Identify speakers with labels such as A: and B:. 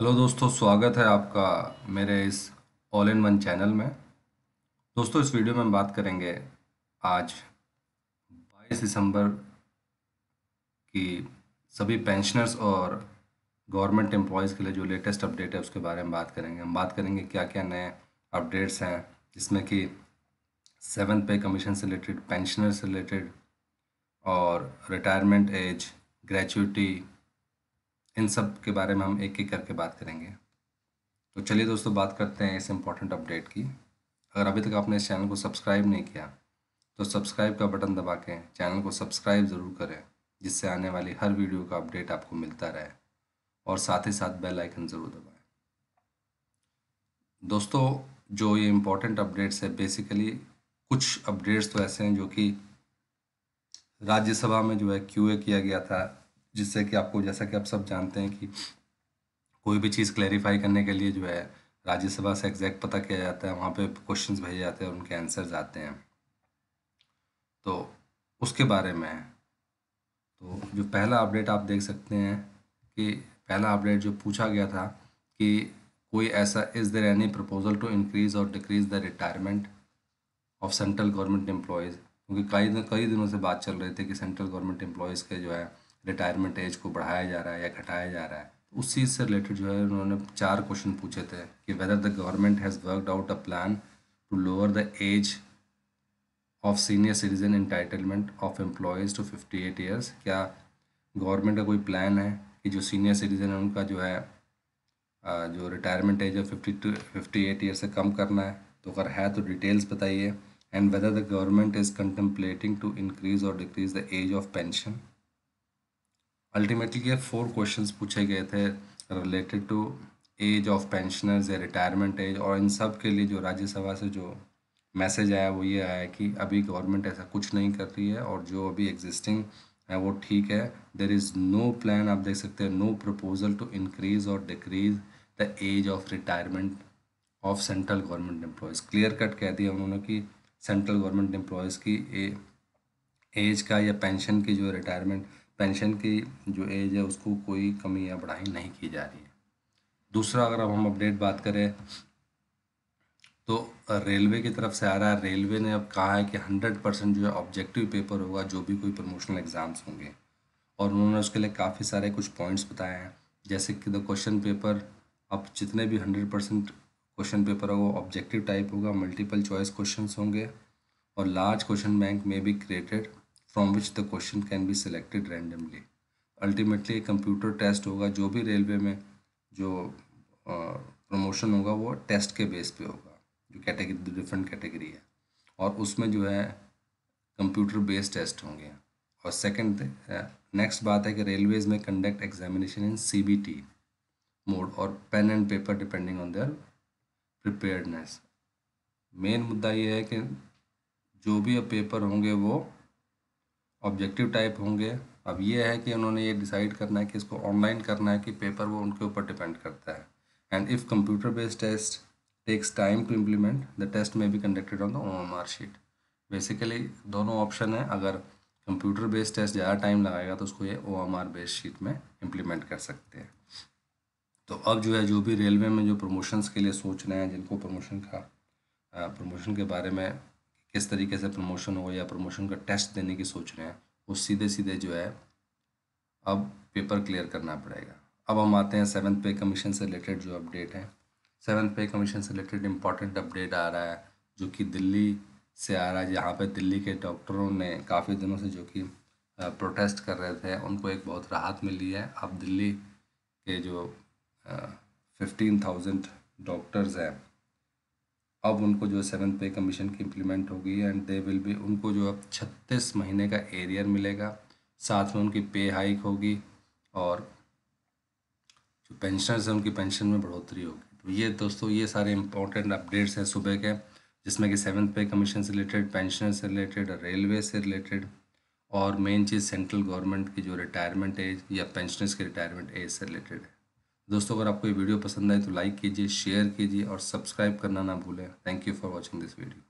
A: hello दोस्तों स्वागत है आपका मेरे इस ऑल इन वन चैनल में दोस्तों इस वीडियो में हम बात करेंगे आज 22 दिसंबर की सभी पेंशनर्स और गवर्नमेंट एम्प्लॉयज़ के लिए जो लेटेस्ट अपडेट है उसके बारे में बात करेंगे हम बात करेंगे क्या क्या नए अपडेट्स हैं जिसमें कि सेवन पे कमीशन से रिलेटेड पेंशनर से रिलेटेड और रिटायरमेंट एज ग्रेचुटी इन सब के बारे में हम एक एक करके बात करेंगे तो चलिए दोस्तों बात करते हैं इस इम्पॉर्टेंट अपडेट की अगर अभी तक आपने इस चैनल को सब्सक्राइब नहीं किया तो सब्सक्राइब का बटन दबा के चैनल को सब्सक्राइब ज़रूर करें जिससे आने वाली हर वीडियो का अपडेट आपको मिलता रहे और साथ ही साथ बेल आइकन ज़रूर दबाएं दोस्तों जो ये इम्पोर्टेंट अपडेट्स है बेसिकली कुछ अपडेट्स तो ऐसे हैं जो कि राज्यसभा में जो है ए किया गया था जिससे कि आपको जैसा कि आप सब जानते हैं कि कोई भी चीज़ क्लैरिफाई करने के लिए जो है राज्यसभा से एग्जैक्ट पता किया जाता है वहाँ पे क्वेश्चंस भेजे जाते हैं उनके आंसर्स आते हैं तो उसके बारे में तो जो पहला अपडेट आप देख सकते हैं कि पहला अपडेट जो पूछा गया था कि कोई ऐसा is there any proposal to increase or decrease the retirement of central government employees क्योंकि कई कई दिनों से बात चल रही थी कि सेंट्रल गवर्नमेंट एम्प्लॉयज़ के जो है रिटायरमेंट एज को बढ़ाया जा रहा है या घटाया जा रहा है तो उस चीज़ से रिलेटेड जो है उन्होंने चार क्वेश्चन पूछे थे कि whether the government has worked out a plan to lower the age of senior citizen entitlement of employees to fifty eight years क्या गवर्नमेंट का कोई प्लान है कि जो सीनियर सिटीजन है उनका जो है जो रिटायरमेंट एज है fifty to fifty eight year से कम करना है तो अगर है तो डिटेल्स बताइए and whether the government is contemplating to increase or decrease the age of pension ultimately ये फोर क्वेश्चन पूछे गए थे related to age of pensioners या रिटायरमेंट एज और इन सब के लिए जो राज्यसभा से जो मैसेज आया वो ये आया कि अभी गवर्नमेंट ऐसा कुछ नहीं कर रही है और जो अभी एग्जिस्टिंग है वो ठीक है देर इज़ नो प्लान आप देख सकते हैं no proposal to increase or decrease the age of retirement of central government employees clear cut कह दिया उन्होंने कि सेंट्रल गवर्नमेंट एम्प्लॉयज़ की एज का या पेंशन की जो रिटायरमेंट पेंशन की जो एज है उसको कोई कमी या बढ़ाई नहीं की जा रही है दूसरा अगर अब हम अपडेट बात करें तो रेलवे की तरफ से आ रहा है रेलवे ने अब कहा है कि हंड्रेड परसेंट जो है ऑब्जेक्टिव पेपर होगा जो भी कोई प्रमोशनल एग्ज़ाम्स होंगे और उन्होंने उसके लिए काफ़ी सारे कुछ पॉइंट्स बताए हैं जैसे कि द क्वेश्चन पेपर अब जितने भी हंड्रेड परसेंट क्वेश्चन पेपर होगा वो ऑब्जेक्टिव टाइप होगा मल्टीपल चॉइस क्वेश्चन होंगे और लार्ज क्वेश्चन बैंक में भी created from which the question can be selected randomly ultimately computer test होगा जो भी रेलवे में जो प्रमोशन होगा वो टेस्ट के बेस पे होगा जो कैटेगरी डिफरेंट कैटेगरी है और उसमें जो है कंप्यूटर बेस्ड टेस्ट होंगे और सेकंड नेक्स्ट बात है कि रेलवेज में conduct examination in CBT mode or pen and paper depending on their preparedness main मुद्दा ये है कि जो भी अब पेपर होंगे वो ऑब्जेक्टिव टाइप होंगे अब ये है कि उन्होंने ये डिसाइड करना है कि इसको ऑनलाइन करना है कि पेपर वो उनके ऊपर डिपेंड करता है and if computer based test takes time to implement the test may be conducted on the OMR sheet basically दोनों ऑप्शन हैं अगर कंप्यूटर बेस्ड टेस्ट ज़्यादा टाइम लगाएगा तो उसको ये O M R based sheet में इम्प्लीमेंट कर सकते हैं तो अब जो है जो भी रेलवे में जो प्रमोशंस के लिए सोच रहे हैं जिनको प्रमोशन का प्रमोशन के बारे में किस तरीके से प्रमोशन हो या प्रमोशन का टेस्ट देने की सोच रहे हैं वो सीधे सीधे जो है अब पेपर क्लियर करना पड़ेगा अब हम आते हैं सेवन्थ पे कमीशन से रिलेटेड जो अपडेट है सेवन्थ पे कमीशन से रिलेटेड इम्पॉर्टेंट अपडेट आ रहा है जो कि दिल्ली से आ रहा है जहाँ पर दिल्ली के डॉक्टरों ने काफ़ी दिनों से जो कि प्रोटेस्ट कर रहे थे उनको एक बहुत राहत मिली है अब दिल्ली के जो फिफ्टीन थाउजेंड डॉक्टर्स हैं अब उनको जो है पे कमीशन की इम्प्लीमेंट होगी एंड दे विल बी उनको जो अब छत्तीस महीने का एरियर मिलेगा साथ में उनकी पे हाइक होगी और जो पेंशनर्स हैं उनकी पेंशन में बढ़ोतरी होगी तो ये दोस्तों ये सारे इंपॉर्टेंट अपडेट्स हैं सुबह के जिसमें कि सेवन्थ पे कमीशन से रिलेटेड पेंशनर से रिलेटेड रेलवे से रिलेटेड और मेन चीज़ सेंट्रल गवर्नमेंट की जो रिटायरमेंट एज या पेंशनर्स के रिटायरमेंट एज से रिलेटेड है दोस्तों अगर आपको ये वीडियो पसंद आए तो लाइक कीजिए शेयर कीजिए और सब्सक्राइब करना ना भूलें thank you for watching this video